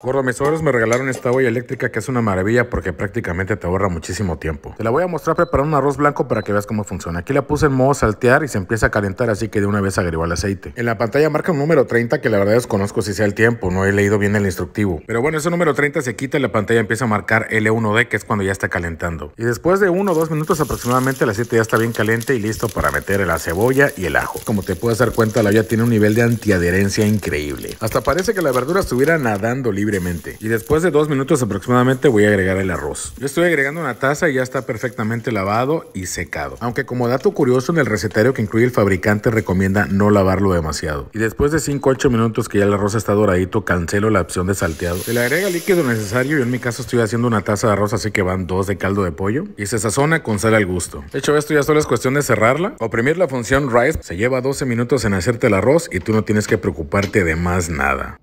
Gordo, mis me regalaron esta olla eléctrica que es una maravilla porque prácticamente te ahorra muchísimo tiempo. Te la voy a mostrar preparando un arroz blanco para que veas cómo funciona. Aquí la puse en modo saltear y se empieza a calentar así que de una vez agregó el aceite. En la pantalla marca un número 30 que la verdad desconozco si sea el tiempo, no he leído bien el instructivo. Pero bueno, ese número 30 se quita y la pantalla empieza a marcar L1D que es cuando ya está calentando. Y después de 1 o 2 minutos aproximadamente el aceite ya está bien caliente y listo para meter la cebolla y el ajo. Como te puedes dar cuenta la olla tiene un nivel de antiadherencia increíble. Hasta parece que la verdura estuviera nadando libre y después de dos minutos aproximadamente voy a agregar el arroz. Yo estoy agregando una taza y ya está perfectamente lavado y secado. Aunque como dato curioso en el recetario que incluye el fabricante recomienda no lavarlo demasiado. Y después de 5 8 minutos que ya el arroz está doradito, cancelo la opción de salteado. Se le agrega líquido necesario, y en mi caso estoy haciendo una taza de arroz así que van dos de caldo de pollo y se sazona con sal al gusto. De Hecho esto ya solo es cuestión de cerrarla. Oprimir la función rice se lleva 12 minutos en hacerte el arroz y tú no tienes que preocuparte de más nada.